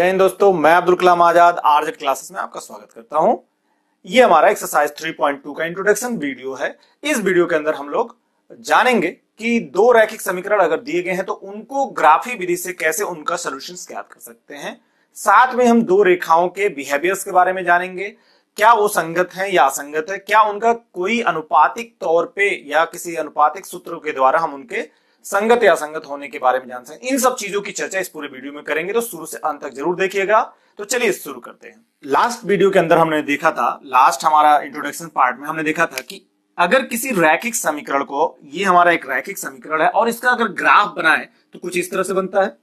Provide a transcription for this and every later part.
जय हिंद दोस्तों मैं अब्दुल कलाम आजाद आरजेड क्लासेस में आपका स्वागत करता हूं ये हमारा एक्सरसाइज 3.2 का इंट्रोडक्शन वीडियो है इस वीडियो के अंदर हम लोग जानेंगे कि दो रैखिक समीकरण अगर दिए गए हैं तो उनको ग्राफी विधि से कैसे उनका सोल्यूशन ज्ञात कर सकते हैं साथ में हम दो रेखाओं के बिहेवियर्स के बारे में जानेंगे क्या वो संगत है या असंगत है क्या उनका कोई अनुपातिक तौर पर या किसी अनुपातिक सूत्रों के द्वारा हम उनके संगत या असंगत होने के बारे में जान सकते इन सब चीजों की चर्चा इस पूरे वीडियो में करेंगे तो शुरू से अंत तक जरूर देखिएगा तो चलिए शुरू करते हैं लास्ट वीडियो के अंदर हमने देखा था लास्ट हमारा इंट्रोडक्शन पार्ट में हमने देखा था कि अगर किसी रैखिक समीकरण को ये हमारा एक रैखिक समीकरण है और इसका अगर ग्राफ बनाए तो कुछ इस तरह से बनता है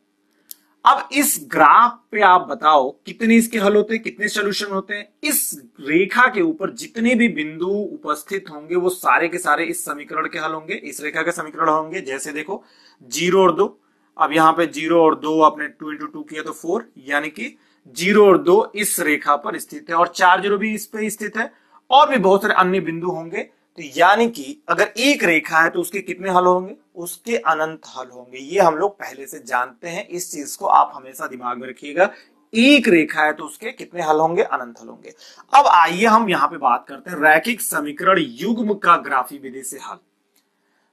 अब इस ग्राफ पे आप बताओ कितने इसके हल होते हैं कितने सोल्यूशन होते हैं इस रेखा के ऊपर जितने भी बिंदु उपस्थित होंगे वो सारे के सारे इस समीकरण के हल होंगे इस रेखा के समीकरण होंगे जैसे देखो जीरो और दो अब यहां पे जीरो और दो आपने टू इंटू टू किया तो फोर यानी कि जीरो और दो इस रेखा पर स्थित है और चार जीरो भी इस पे स्थित है और भी बहुत सारे अन्य बिंदु होंगे यानी कि अगर एक रेखा है तो उसके कितने हल होंगे उसके अनंत हल होंगे ये हम लोग पहले से जानते हैं इस चीज को आप हमेशा दिमाग में रखिएगा एक रेखा है तो उसके कितने हल होंगे अनंत हल होंगे अब आइए हम यहां पे बात करते हैं रैखिक समीकरण युग्म का ग्राफी विधि से हल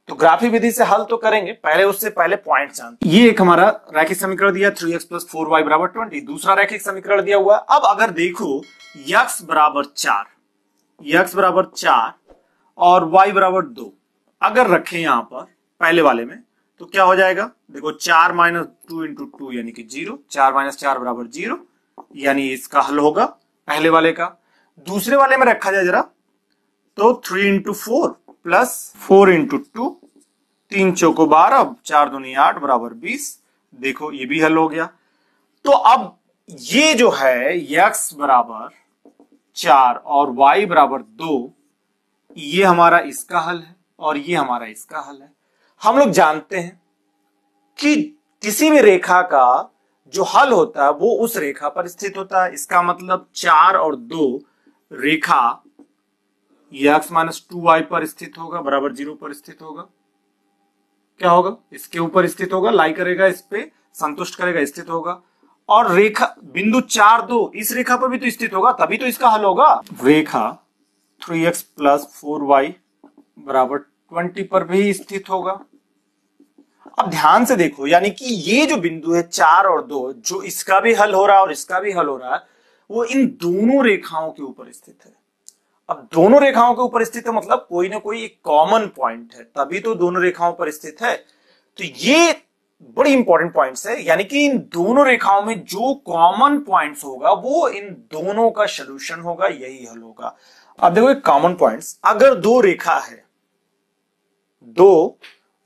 तो ग्राफी विधि से हल तो करेंगे पहले उससे पहले पॉइंट जानते ये एक हमारा रैखिक समीकरण दिया three x plus four Y बराबर ट्वेंटी दूसरा रैखिक समीकरण दिया हुआ अब अगर देखो यक्स बराबर चार यक्स बराबर चार और y बराबर दो अगर रखें यहां पर पहले वाले में तो क्या हो जाएगा देखो चार माइनस टू इंटू टू यानी कि जीरो चार माइनस चार बराबर जीरो यानी इसका हल होगा पहले वाले का दूसरे वाले में रखा जाए जरा तो three into four plus four into two तीन चौको बारह चार दूनी आठ बराबर बीस देखो ये भी हल हो गया तो अब ये जो है यक्स बराबर चार और वाई बराबर दो ये हमारा इसका हल है और ये हमारा इसका हल है हम लोग जानते हैं कि किसी भी रेखा का जो हल होता है वो उस रेखा पर स्थित होता है इसका मतलब चार और दो रेखा एक्स माइनस टू वाई पर स्थित होगा बराबर जीरो पर स्थित होगा क्या होगा इसके ऊपर स्थित होगा लाई करेगा इस पे संतुष्ट करेगा स्थित होगा और रेखा बिंदु चार दो इस रेखा पर भी तो स्थित होगा तभी तो इसका हल होगा रेखा three x plus four Y बराबर ट्वेंटी पर भी स्थित होगा अब ध्यान से देखो यानी कि ये जो बिंदु है चार और दो जो इसका भी हल हो रहा है और इसका भी हल हो रहा है वो इन दोनों रेखाओं के ऊपर स्थित है अब दोनों रेखाओं के ऊपर स्थित है मतलब कोई ना कोई एक कॉमन पॉइंट है तभी तो दोनों रेखाओं पर स्थित है तो ये बड़ी इंपॉर्टेंट पॉइंट्स है यानी कि इन दोनों रेखाओं में जो कॉमन पॉइंट्स होगा वो इन दोनों का सोल्यूशन होगा यही हल होगा अब देखो एक कॉमन पॉइंट्स अगर दो रेखा है दो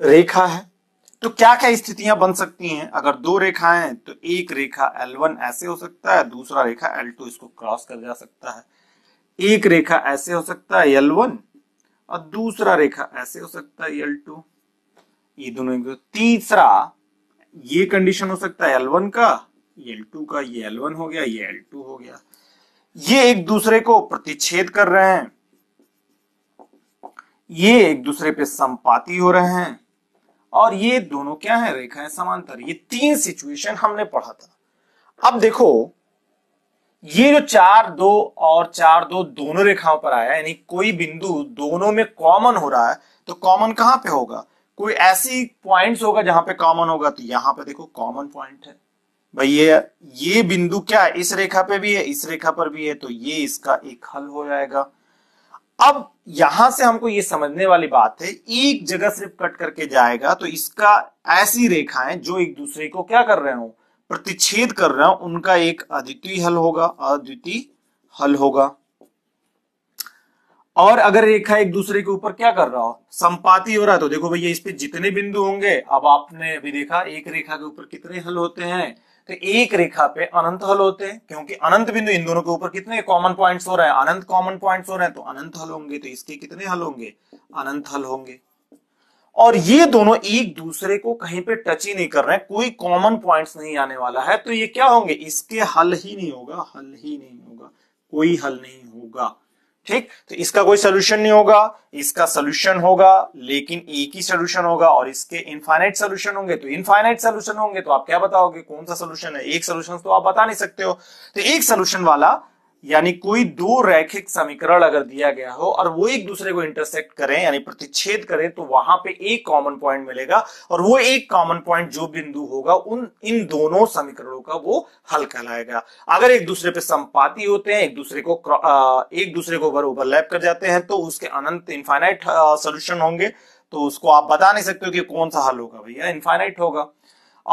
रेखा है तो क्या क्या स्थितियां बन सकती हैं अगर दो रेखाएं हैं तो एक रेखा L1 ऐसे हो सकता है दूसरा रेखा L2 इसको क्रॉस कर जा सकता है एक रेखा ऐसे हो सकता है L1 और दूसरा रेखा ऐसे हो सकता है L2 ये दोनों तीसरा ये कंडीशन हो सकता है L1 का L2 का ये L1 हो गया ये L2 हो गया ये एक दूसरे को प्रतिच्छेद कर रहे हैं ये एक दूसरे पे संपाती हो रहे हैं और ये दोनों क्या है रेखाएं समांतर ये तीन सिचुएशन हमने पढ़ा था अब देखो ये जो चार दो और चार दो दोनों रेखाओं पर आया यानी कोई बिंदु दोनों में कॉमन हो रहा है तो कॉमन कहां पे होगा कोई ऐसी पॉइंट्स होगा जहां पे कॉमन होगा तो यहां पे देखो कॉमन पॉइंट है भाई ये ये बिंदु क्या इस रेखा पे भी है इस रेखा पर भी है तो ये इसका एक हल हो जाएगा अब यहां से हमको ये समझने वाली बात है एक जगह सिर्फ कट करके जाएगा तो इसका ऐसी रेखाएं जो एक दूसरे को क्या कर रहे हो प्रतिच्छेद कर रहे हो उनका एक अद्वितीय हल होगा अद्वितीय हल होगा और अगर रेखा एक दूसरे के ऊपर क्या कर रहा हो संपाती हो रहा है तो देखो भैया इस पे जितने बिंदु होंगे अब आपने अभी देखा एक रेखा के ऊपर कितने हल होते हैं तो एक रेखा पे अनंत हल होते हैं क्योंकि अनंत बिंदु इन दोनों के ऊपर कितने कॉमन पॉइंट्स हो रहे हैं अनंत कॉमन पॉइंट्स हो रहे हैं तो अनंत हल होंगे तो इसके कितने हल होंगे अनंत हल होंगे और ये दोनों एक दूसरे को कहीं पे टच ही नहीं कर रहे हैं कोई कॉमन पॉइंट्स नहीं आने वाला है तो ये क्या होंगे इसके हल ही नहीं होगा हल ही नहीं होगा कोई हल नहीं होगा ठीक तो इसका कोई सोल्यूशन नहीं होगा इसका सोल्यूशन होगा लेकिन एक ही सोल्यूशन होगा और इसके इनफाइनाइट सोल्यूशन होंगे तो इनफाइनाइट सोल्यूशन होंगे तो आप क्या बताओगे कौन सा सोल्यूशन है एक सोल्यूशन तो आप बता नहीं सकते हो तो एक सोल्यूशन वाला यानी कोई दो रैखिक समीकरण अगर दिया गया हो और वो एक दूसरे को इंटरसेक्ट करें यानी प्रतिच्छेद करें तो वहां पे एक कॉमन पॉइंट मिलेगा और वो एक कॉमन पॉइंट जो बिंदु होगा उन इन दोनों समीकरणों का वो हल कहलाएगा अगर एक दूसरे पे संपाती होते हैं एक दूसरे को आ, एक दूसरे को अगर ओवरलैप कर जाते हैं तो उसके अनंत इन्फाइनाइट सोल्यूशन होंगे तो उसको आप बता नहीं सकते हो कि कौन सा हल होगा भैया इन्फाइनाइट होगा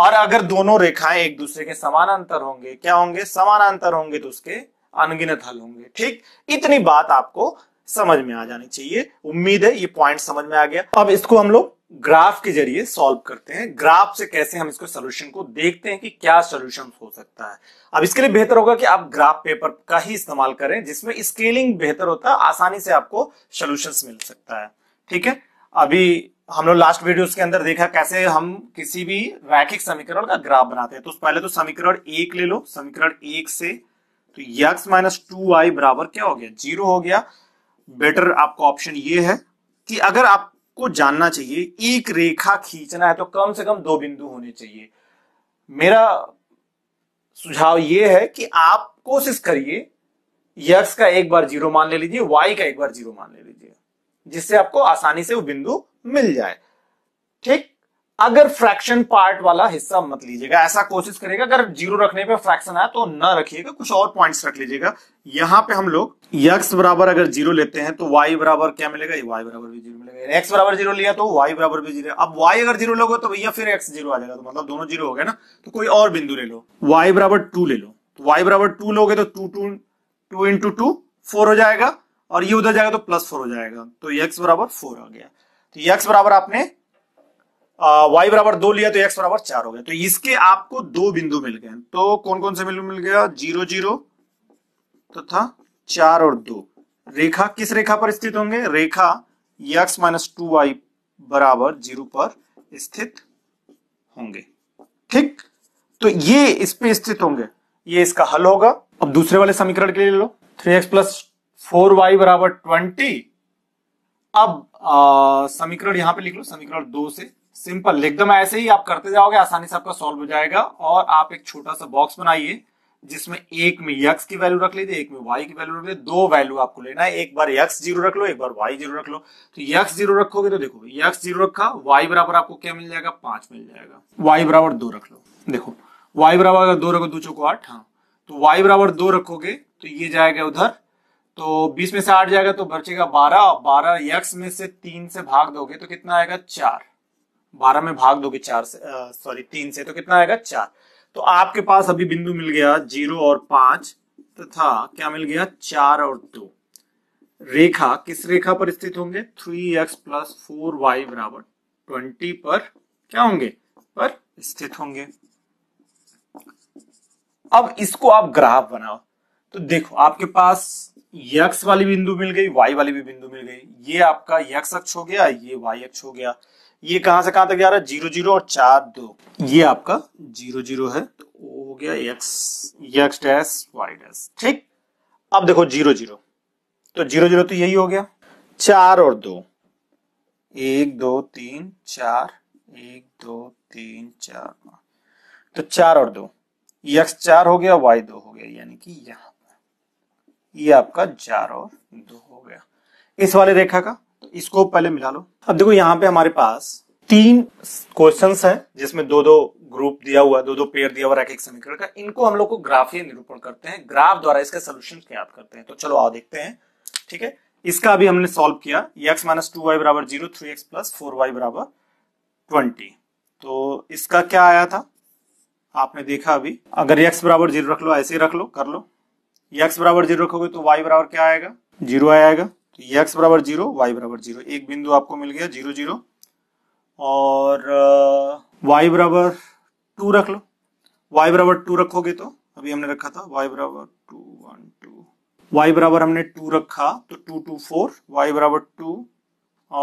और अगर दोनों रेखाएं एक दूसरे के समानांतर होंगे क्या होंगे समानांतर होंगे तो उसके अनगिनत हल होंगे ठीक इतनी बात आपको समझ में आ जानी चाहिए उम्मीद है ये पॉइंट समझ में आ गया अब इसको हम लोग ग्राफ के जरिए सॉल्व करते हैं ग्राफ से कैसे हम इसको सोल्यूशन को देखते हैं कि क्या सोल्यूशन हो सकता है अब इसके लिए बेहतर होगा कि आप ग्राफ पेपर का ही इस्तेमाल करें जिसमें स्केलिंग बेहतर होता है आसानी से आपको सोल्यूशन मिल सकता है ठीक है अभी हम लोग लास्ट वीडियो के अंदर देखा कैसे हम किसी भी रैखिक समीकरण का ग्राफ बनाते हैं तो पहले तो समीकरण एक ले लो समीकरण एक से तो यक्स माइनस टू आई बराबर क्या हो गया जीरो हो गया बेटर आपका ऑप्शन ये है कि अगर आपको जानना चाहिए एक रेखा खींचना है तो कम से कम दो बिंदु होने चाहिए मेरा सुझाव ये है कि आप कोशिश करिए यक्स का एक बार जीरो मान ले लीजिए वाई का एक बार जीरो मान ले लीजिए जिससे आपको आसानी से वो बिंदु मिल जाए ठीक अगर फ्रैक्शन पार्ट वाला हिस्सा मत लीजिएगा ऐसा कोशिश करेगा अगर जीरो रखने पे फ्रैक्शन है तो ना रखिएगा कुछ और पॉइंट्स रख लीजिएगा यहाँ पे हम लोग यक्स बराबर अगर जीरो लेते हैं तो वाई बराबर क्या मिलेगा वाई बराबर भी जीरो मिलेगा एक्स बराबर जीरो लिया तो वाई बराबर भी जीरो अब वाई अगर जीरो लोगे तो भैया फिर एक्स जीरो आ जाएगा तो मतलब दोनों जीरो हो गए ना तो कोई और बिंदु ले लो वाई बराबर टू ले लो तो वाई बराबर टू लोगे तो two two two into two four हो जाएगा और ये उधर जाएगा तो प्लस फोर हो जाएगा तो यक्स बराबर फोर आ गया तो यक्स बराबर आपने वाई बराबर दो लिया तो एक्स बराबर चार हो गया तो इसके आपको दो बिंदु मिल गए तो कौन कौन से बिंदु मिल गया जीरो जीरो तथा तो चार और दो रेखा किस रेखा पर स्थित होंगे रेखा एक्स माइनस टू वाई बराबर जीरो पर स्थित होंगे ठीक तो ये इस पे स्थित होंगे ये इसका हल होगा अब दूसरे वाले समीकरण के लिए ले लो three x plus four Y बराबर ट्वेंटी अब समीकरण यहां पे लिख लो समीकरण दो से सिंपल एकदम ऐसे ही आप करते जाओगे आसानी से आपका सॉल्व हो जाएगा और आप एक छोटा सा बॉक्स बनाइए जिसमें एक में यक्स की वैल्यू रख लीजिए एक में वाई की वैल्यू रख लीजिए दो वैल्यू आपको लेना है एक बार यक्स जीरो रख लो एक बार वाई जीरो रख लो तो यक्स जीरो रखोगे तो देखो यक्स जीरो रखा वाई बराबर आपको क्या मिल जाएगा पांच मिल जाएगा वाई बराबर दो रख लो देखो वाई बराबर अगर दो रखो दो चौको आठ हाँ तो वाई बराबर दो रखोगे तो ये जाएगा उधर तो बीस में से आठ जाएगा तो बचेगा बारह और बारह यक्स में से तीन से भाग दोगे तो कितना आएगा चार बारह में भाग दोगे चार से सॉरी तीन से तो कितना आएगा चार तो आपके पास अभी बिंदु मिल गया जीरो और पांच तथा तो क्या मिल गया चार और दो रेखा किस रेखा पर स्थित होंगे three x plus four Y बराबर ट्वेंटी पर क्या होंगे पर स्थित होंगे अब इसको आप ग्राफ बनाओ तो देखो आपके पास यक्स वाली बिंदु मिल गई वाई वाली भी बिंदु मिल गई ये आपका यक्स अक्ष हो गया ये वाई अक्ष हो गया ये कहां से कहां तक जा रहा है जीरो जीरो और चार दो ये आपका जीरो जीरो है तो हो गया x x dash y dash ठीक अब देखो जीरो जीरो तो जीरो जीरो तो यही हो गया चार और दो एक दो तीन चार एक दो तीन चार तो चार और दो यक्स चार हो गया वाई दो हो गया यानी कि यहां ये आपका चार और दो हो गया इस वाले रेखा का इसको पहले मिला लो अब देखो यहाँ पे हमारे पास तीन क्वेश्चन है जिसमें दो दो ग्रुप दिया हुआ दो दो पेयर दिया हुआ एक समीकरण का इनको हम लोग को ग्राफीय निरूपण करते हैं ग्राफ द्वारा इसके सोल्यूशन याद करते हैं तो चलो आओ देखते हैं ठीक है इसका अभी हमने सॉल्व किया एक्स माइनस टू वाई बराबर zero three x plus four Y बराबर ट्वेंटी तो इसका क्या आया था आपने देखा अभी अगर एक्स बराबर जीरो रख लो ऐसे ही रख लो कर लो एक्स बराबर जीरो रखोगे तो वाई बराबर क्या आएगा जीरो आएगा तो ये एक्स बराबर जीरो वाई बराबर जीरो एक बिंदु आपको मिल गया जीरो जीरो और वाई बराबर टू रख लो वाई बराबर टू रखोगे तो अभी हमने रखा था वाई बराबर टू वन टू वाई बराबर हमने टू रखा तो टू टू फोर वाई बराबर टू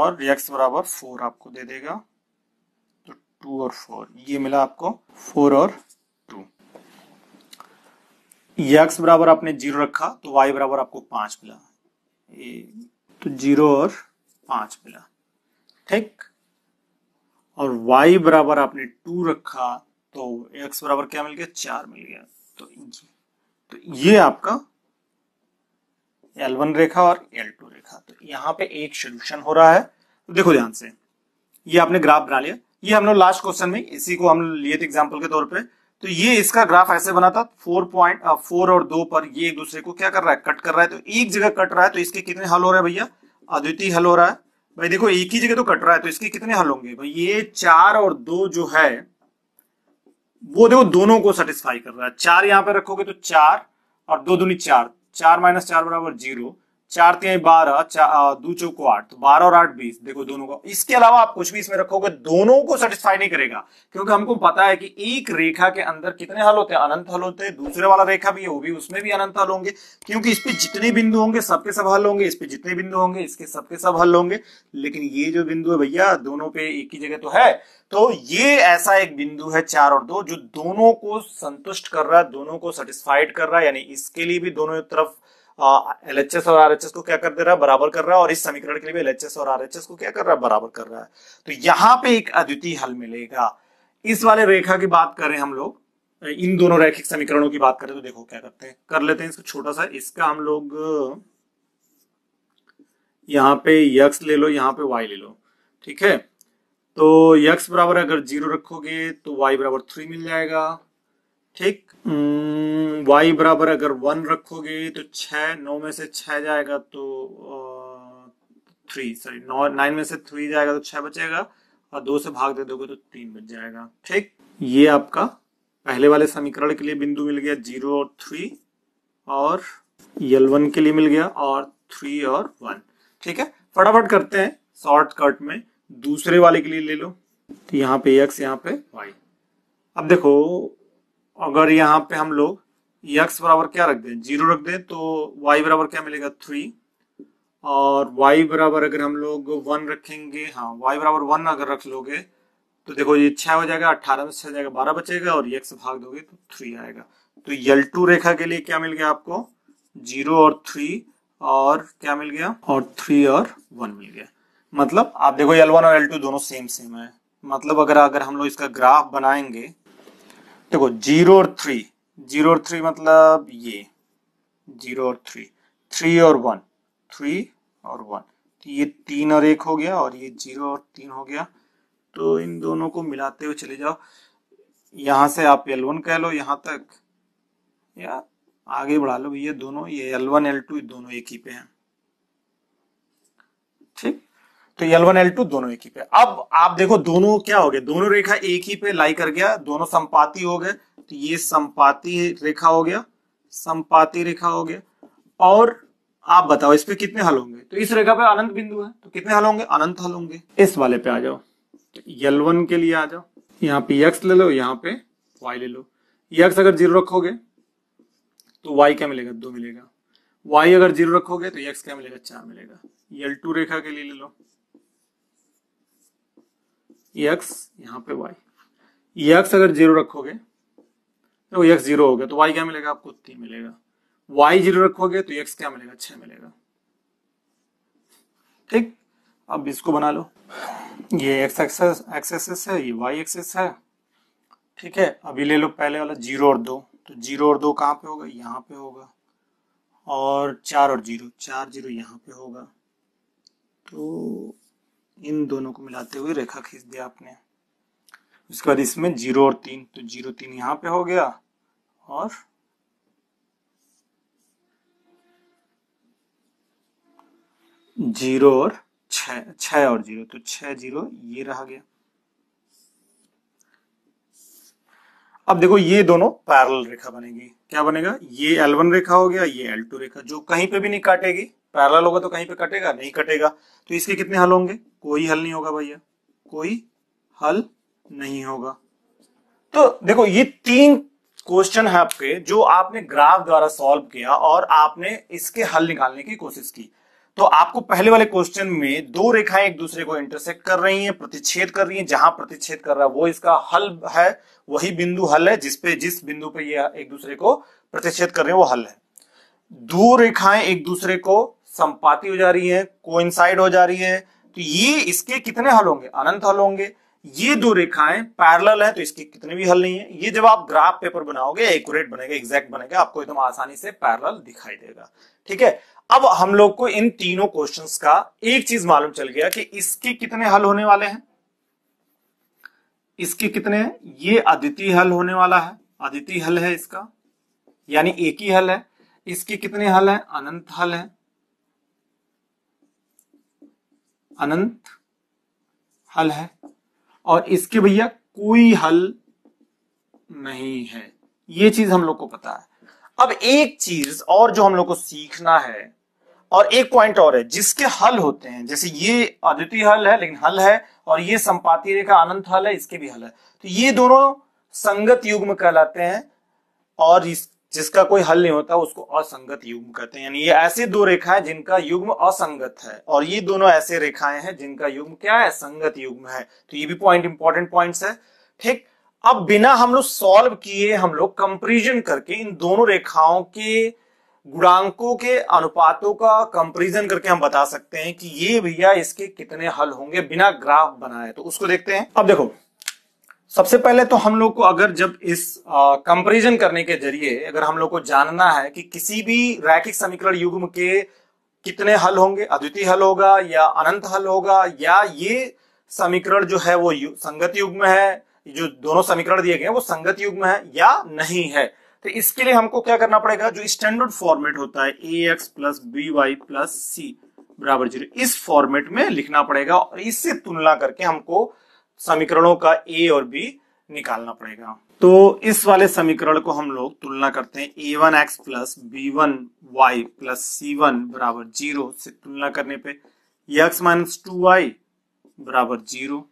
और एक्स बराबर फोर आपको दे देगा तो टू और फोर ये मिला आपको फोर और टू एक्स बराबर आपने जीरो रखा तो वाई बराबर आपको पांच मिला तो जीरो और पांच मिला ठीक और वाई बराबर आपने टू रखा तो एक्स बराबर क्या मिल गया चार मिल गया तो ये तो ये आपका वन रेखा और एल टू रेखा तो यहाँ पे एक सोल्यूशन हो रहा है तो देखो ध्यान से ये आपने ग्राफ बना लिया ये हम लोग लास्ट क्वेश्चन में इसी को हम लिए थे एग्जाम्पल के तौर पर तो ये इसका ग्राफ ऐसे बना था फोर पॉइंट फोर और दो पर ये एक दूसरे को क्या कर रहा है कट कर रहा है तो एक जगह कट रहा है तो इसके कितने हल हो रहे हैं भैया अद्वितीय हल हो रहा है भाई देखो एक ही जगह तो कट रहा है तो इसके कितने हल होंगे भाई ये चार और दो जो है वो देखो दोनों को सेटिस्फाई कर रहा है चार यहां पर रखोगे तो चार और दो दूनी चार चार माइनस चार बराबर जीरो चार तीन बारह चा, दू चौको आठ तो बारह और आठ बीस देखो दोनों को इसके अलावा आप कुछ भी इसमें रखोगे दोनों को सेटिस्फाई नहीं करेगा क्योंकि हमको पता है कि एक रेखा के अंदर कितने हल होते हैं अनंत हल होते हैं दूसरे वाला रेखा भी है वो भी उसमें भी अनंत हल होंगे क्योंकि इस पर जितने बिंदु होंगे सबके सब हल होंगे इस पर जितने बिंदु होंगे इसके सबके सब हल होंगे लेकिन ये जो बिंदु है भैया दोनों पे एक ही जगह तो है तो ये ऐसा एक बिंदु है चार और दो जो दोनों को संतुष्ट कर रहा है दोनों को सेटिस्फाइड कर रहा है यानी इसके लिए भी दोनों तरफ एल एच एस और आर एच एस को क्या कर दे रहा है बराबर कर रहा है और इस समीकरण के लिए भी एल एच एस और आर एच एस को क्या कर रहा है बराबर कर रहा है तो यहाँ पे एक अद्वितीय हल मिलेगा इस वाले रेखा की बात करें हम लोग इन दोनों रैखिक समीकरणों की बात करें तो देखो क्या करते हैं कर लेते हैं इसको छोटा सा इसका हम लोग यहाँ पे यक्स ले लो यहाँ पे वाई ले लो ठीक है तो यक्स बराबर अगर जीरो रखोगे तो वाई बराबर थ्री मिल जाएगा ठीक वाई हम्म, बराबर अगर वन रखोगे तो छ नौ में से छ जाएगा तो थ्री सॉरी नौ नाइन में से थ्री जाएगा तो छ बचेगा और दो से भाग दे दोगे तो तीन बच जाएगा ठीक ये आपका पहले वाले समीकरण के लिए बिंदु मिल गया जीरो और थ्री और यल वन के लिए मिल गया और थ्री और वन ठीक है फटाफट करते हैं शॉर्टकट में दूसरे वाले के लिए ले लो तो यहाँ पे एक्स यहाँ पे वाई अब देखो अगर यहाँ पे हम लोग यक्स बराबर क्या रख दें जीरो रख दें तो वाई बराबर क्या मिलेगा थ्री और वाई बराबर अगर हम लोग वन रखेंगे हाँ वाई बराबर वन अगर रख लोगे तो देखो ये छह हो जाएगा अट्ठारह में छह जाएगा बारह बचेगा और x भाग दोगे तो थ्री आएगा तो यल टू रेखा के लिए क्या मिल गया आपको जीरो और थ्री और क्या मिल गया और थ्री और वन मिल गया मतलब आप देखो यल वन और यल टू दोनों सेम सेम है मतलब अगर अगर हम लोग इसका ग्राफ बनाएंगे देखो जीरो और थ्री जीरो और थ्री मतलब ये जीरो और थ्री थ्री और वन थ्री और वन तो ये तीन और एक हो गया और ये जीरो और तीन हो गया तो इन दोनों को मिलाते हुए चले जाओ यहां से आप एल वन कह लो यहां तक या आगे बढ़ा लो ये दोनों ये एल वन एल टू दोनों एक ही पे हैं ठीक तो L1 L2 दोनों एक ही पे अब आप देखो दोनों क्या हो गए दोनों रेखा एक ही पे लाई कर गया दोनों संपाती हो गए तो ये संपाति रेखा हो गया संपाती रेखा हो गया और आप बताओ इस पे कितने हल होंगे तो इस रेखा पे अनंत बिंदु है तो कितने हल होंगे अनंत हल होंगे इस वाले पे आ जाओ यल तो वन के लिए आ जाओ यहाँ पे यक्स ले लो यहाँ पे वाई ले लो यक्स अगर जीरो रखोगे तो वाई क्या मिलेगा दो मिलेगा वाई अगर जीरो रखोगे तो यक्स क्या मिलेगा चार मिलेगा यल टू रेखा के लिए ले लो एक्स यहाँ पे वाई एक्स अगर जीरो रखोगे तो एक्स जीरो हो गया तो वाई क्या मिलेगा आपको तीन मिलेगा वाई जीरो रखोगे तो एक्स क्या मिलेगा छह मिलेगा ठीक अब इसको बना लो ये एक्स एक्सेस है ये वाई एक्सेस है ठीक है अभी ले लो पहले वाला जीरो और दो तो जीरो और दो कहाँ पे होगा यहाँ पे होगा और चार और जीरो चार जीरो यहाँ पे होगा तो इन दोनों को मिलाते हुए रेखा खींच दिया आपने उसके बाद इसमें जीरो और तीन तो जीरो तीन यहां पे हो गया और जीरो और छ छ और जीरो तो छ जीरो ये रहा गया अब देखो ये दोनों पैरल रेखा बनेगी क्या बनेगा ये L1 रेखा हो गया ये L2 रेखा जो कहीं पे भी नहीं काटेगी पैरल होगा तो कहीं पे कटेगा नहीं कटेगा तो इसके कितने हल होंगे कोई हल नहीं होगा भैया कोई हल नहीं होगा तो देखो ये तीन क्वेश्चन है आपके जो आपने ग्राफ द्वारा सॉल्व किया और आपने इसके हल निकालने की कोशिश की तो आपको पहले वाले क्वेश्चन में दो रेखाएं एक दूसरे को इंटरसेक्ट कर रही हैं प्रतिच्छेद कर रही हैं जहां प्रतिच्छेद कर रहा है वो इसका हल है वही बिंदु हल है जिसपे जिस बिंदु पे ये एक दूसरे को प्रतिच्छेद कर रहे हैं वो हल है दो रेखाएं एक दूसरे को संपाति हो जा रही है कोइंसाइड हो जा रही है तो ये इसके कितने हल होंगे अनंत हल होंगे ये दो रेखाएं पैरेलल है तो इसके कितने भी हल नहीं है ये जब आप ग्राफ पेपर बनाओगे एक्यूरेट बनेगा एग्जैक्ट बनेगा आपको एकदम आसानी से पैरेलल दिखाई देगा ठीक है अब हम लोग को इन तीनों क्वेश्चंस का एक चीज मालूम चल गया कि इसके कितने हल होने वाले हैं इसके कितने हैं ये अद्वितीय हल होने वाला है अद्वितीय हल है इसका यानी एक ही हल है इसके कितने हल है अनंत हल है अनंत हल है और इसके भैया कोई हल नहीं है ये चीज हम लोग को पता है अब एक चीज और जो हम लोग को सीखना है और एक पॉइंट और है जिसके हल होते हैं जैसे ये अद्वितीय हल है लेकिन हल है और ये संपाती रेखा अनंत हल है इसके भी हल है तो ये दोनों संगत युग्म कहलाते हैं और इस जिसका कोई हल नहीं होता उसको असंगत युग्म कहते हैं यानी ये ऐसी दो रेखाएं जिनका युग्म असंगत है और ये दोनों ऐसे रेखाएं हैं जिनका युग्म क्या है संगत युग्म है तो ये भी पॉइंट इंपॉर्टेंट पॉइंट है ठीक अब बिना हम लोग सॉल्व किए हम लोग कंपेरिजन करके इन दोनों रेखाओं के गुणांकों के अनुपातों का कंपेरिजन करके हम बता सकते हैं कि ये भैया इसके कितने हल होंगे बिना ग्राफ बनाए तो उसको देखते हैं अब देखो सबसे पहले तो हम लोग को अगर जब इस कंपैरिजन करने के जरिए अगर हम लोग को जानना है कि किसी भी रैखिक समीकरण युग्म के कितने हल होंगे अद्वितीय हल होगा या अनंत हल होगा या ये समीकरण जो है वो यु, संगत युग्म है जो दोनों समीकरण दिए गए हैं वो संगत युग्म है या नहीं है तो इसके लिए हमको क्या करना पड़ेगा जो स्टैंडर्ड फॉर्मेट होता है A X plus B Y plus C बराबर जीरो इस फॉर्मेट में लिखना पड़ेगा और इससे तुलना करके हमको समीकरणों का ए और बी निकालना पड़ेगा तो इस वाले समीकरण को हम लोग तुलना करते हैं a one x plus B one Y plus C one बराबर जीरो से तुलना करने पे एक्स माइनस टू वाई बराबर जीरो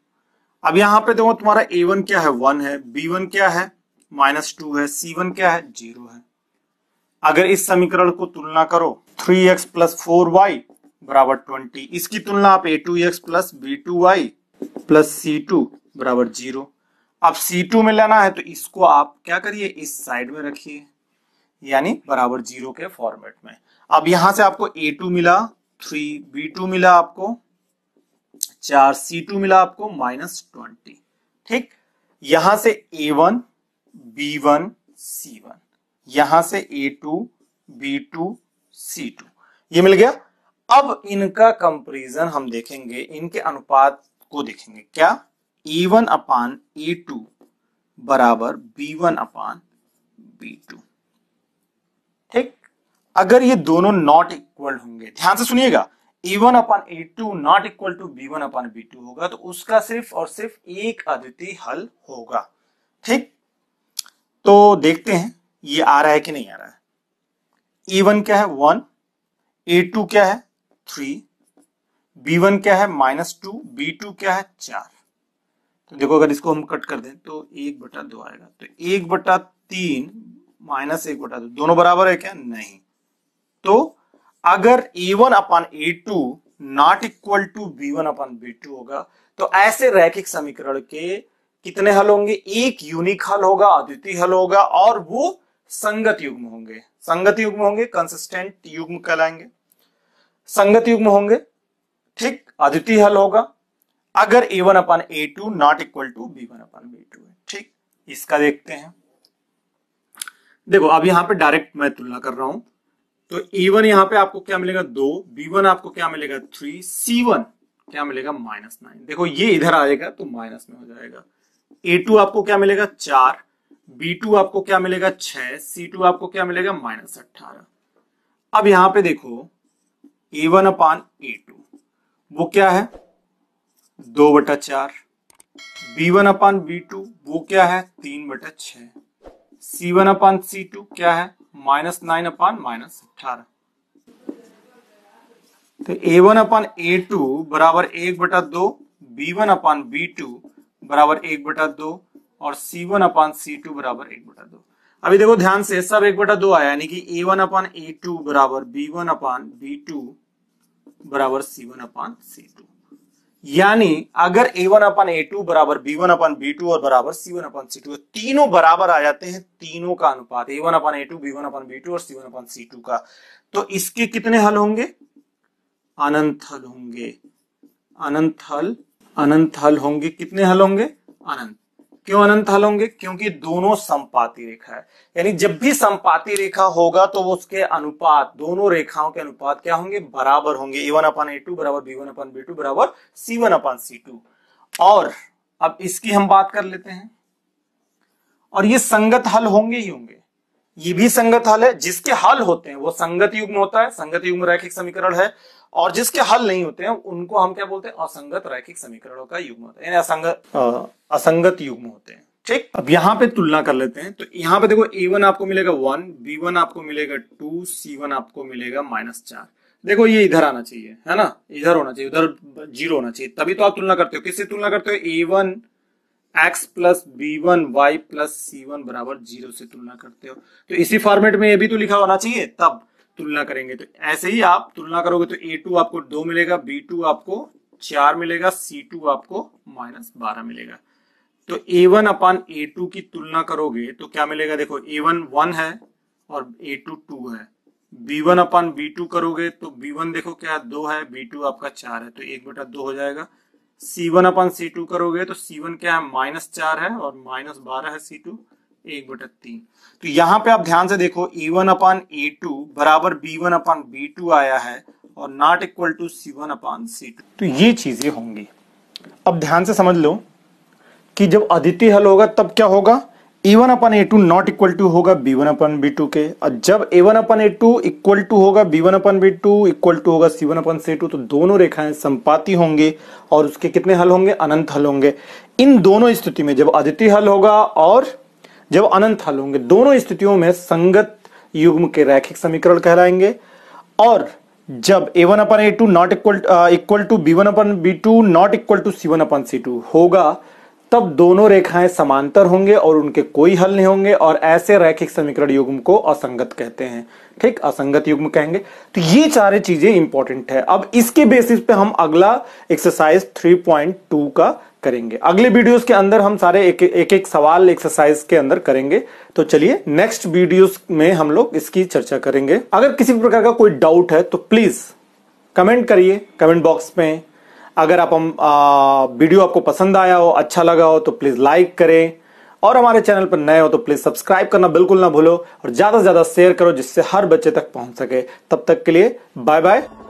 अब यहां पे देखो तुम्हारा ए वन क्या है वन है बी वन क्या है माइनस टू है सी वन क्या है जीरो है अगर इस समीकरण को तुलना करो three x plus four Y बराबर ट्वेंटी इसकी तुलना आप A two X plus B two Y plus C two बराबर जीरो अब सी टू में लेना है तो इसको आप क्या करिए इस साइड में रखिए यानी बराबर जीरो के फॉर्मेट में अब यहां से आपको ए टू मिला थ्री बी टू मिला आपको चार सी टू मिला आपको माइनस ट्वेंटी ठीक यहां से A one B one C one यहां से A two B two C two ये मिल गया अब इनका कंपेरिजन हम देखेंगे इनके अनुपात को देखेंगे क्या E1 one upon E e two बराबर B one upon B two ठीक अगर ये दोनों नॉट इक्वल होंगे ध्यान से सुनिएगा E1 one upon E two not equal to B one upon B two होगा तो उसका सिर्फ और सिर्फ एक अद्वितीय हल होगा ठीक तो देखते हैं ये आ रहा है कि नहीं आ रहा है E1 वन क्या है वन ए टू क्या है थ्री बी वन क्या है माइनस टू बी टू क्या है चार तो देखो अगर इसको हम कट कर दें तो एक बटा दो आएगा तो एक बटा तीन माइनस एक बटा दो दोनों बराबर है क्या नहीं तो अगर A one upon A two not equal to B one upon B two होगा तो ऐसे रैखिक समीकरण के कितने हल होंगे एक यूनिक हल होगा अद्वितीय हल होगा और वो संगत युग्म होंगे संगत युग्म होंगे कंसिस्टेंट युग्म कहलाएंगे संगत युग्म होंगे ठीक अद्वितीय हल होगा अगर A one upon A two not equal to B one upon B two है ठीक इसका देखते हैं देखो अब यहां पे डायरेक्ट मैं तुलना कर रहा हूं तो ए e वन यहां पर आपको क्या मिलेगा दो बी वन आपको क्या मिलेगा थ्री सी वन क्या मिलेगा माइनस नाइन देखो ये इधर आएगा तो माइनस में हो जाएगा ए टू आपको क्या मिलेगा चार बी टू आपको क्या मिलेगा छह सी टू आपको क्या मिलेगा माइनस अट्ठारह अब यहां पे देखो ए वन अपान ए टू वो क्या है दो बटा चार B one upon B two वो क्या है तीन बटा छ सी वन अपान सी टू क्या है माइनस नाइन अपान माइनस अठारह तो ए वन अपान ए टू बराबर एक बटा दो B one upon B two बराबर एक बटा दो और C one upon C two बराबर एक बटा दो अभी देखो ध्यान से सब एक बटा दो आया यानी कि A one upon A two बराबर B one upon B two बराबर C one upon C two यानी अगर A one upon A two बराबर B one upon B two और बराबर C one upon C to तीनों बराबर आ जाते हैं तीनों का अनुपात A one upon A two B one upon B two और C one upon C to का तो इसके कितने हल होंगे अनंत हल होंगे अनंत हल अनंत हल होंगे कितने हल होंगे अनंत क्यों अनंत हल होंगे क्योंकि दोनों संपाती रेखा है यानी जब भी संपाती रेखा होगा तो उसके अनुपात दोनों रेखाओं के अनुपात क्या होंगे बराबर होंगे A one upon A two बराबर B one upon B two बराबर C one upon C to और अब इसकी हम बात कर लेते हैं और ये संगत हल होंगे ही होंगे ये भी संगत हल है जिसके हल होते हैं वो संगत युग्म होता है संगत युग्म रैखिक समीकरण है और जिसके हल नहीं होते हैं उनको हम क्या बोलते हैं असंगत रैखिक समीकरणों का युग्म होता है असंगत हाँ। असंगत युग्म होते हैं ठीक अब यहाँ पे तुलना कर लेते हैं तो यहाँ पे देखो ए वन आपको मिलेगा वन बी वन आपको मिलेगा टू सी वन आपको मिलेगा माइनस चार देखो ये इधर आना चाहिए है ना इधर होना चाहिए उधर जीरो होना चाहिए तभी तो आप तुलना करते हो किससे तुलना करते हो A one x plus B one Y plus C one बराबर जीरो से तुलना करते हो तो इसी फॉर्मेट में ये भी तो लिखा होना चाहिए तब तुलना करेंगे तो ऐसे ही आप तुलना करोगे तो ए टू आपको दो मिलेगा बी टू आपको चार मिलेगा सी टू आपको माइनस बारह मिलेगा तो ए वन अपान ए टू की तुलना करोगे तो क्या मिलेगा देखो ए वन वन है और ए टू टू है B one upon B two करोगे तो बी वन देखो क्या दो है बी टू आपका चार है तो एक बटा दो हो जाएगा सी वन अपान सी टू करोगे तो सी वन क्या है माइनस चार है और माइनस बारह है सी टू एक बटा तीन तो यहाँ पे आप ध्यान से देखो E one upon A two बराबर B one upon B two आया है और not equal to C one upon C two तो ये चीजें होंगी अब ध्यान से समझ लो कि जब अदिति हल होगा तब क्या होगा A one upon A two not equal to होगा B one upon B two के और जब A one upon A two equal to होगा B one upon B two equal to होगा C one upon C two तो दोनों रेखाएं संपाती होंगी और उसके कितने हल होंगे अनंत हल होंगे इन दोनों स्थिति में जब अदिति हल होगा और जब अनंत हल होंगे दोनों स्थितियों में संगत युग्म के रैखिक समीकरण कहलाएंगे और जब A one upon A two not equal equal to B one upon B two not equal to C one upon C two होगा तब दोनों रेखाएं समांतर होंगे और उनके कोई हल नहीं होंगे और ऐसे रैखिक समीकरण युग्म को असंगत कहते हैं ठीक असंगत युग्म कहेंगे तो ये चार चीजें इंपॉर्टेंट है अब इसके बेसिस पे हम अगला एक्सरसाइज 3.2 का करेंगे अगले वीडियोस के अंदर हम सारे एक एक, एक सवाल एक्सरसाइज के अंदर करेंगे तो चलिए नेक्स्ट वीडियोस में हम लोग इसकी चर्चा करेंगे अगर किसी भी प्रकार का कोई डाउट है तो प्लीज कमेंट करिए कमेंट बॉक्स में अगर आप हम आ, वीडियो आपको पसंद आया हो अच्छा लगा हो तो प्लीज लाइक करें और हमारे चैनल पर नए हो तो प्लीज सब्सक्राइब करना बिल्कुल ना भूलो और ज्यादा से ज्यादा शेयर करो जिससे हर बच्चे तक पहुंच सके तब तक के लिए बाय बाय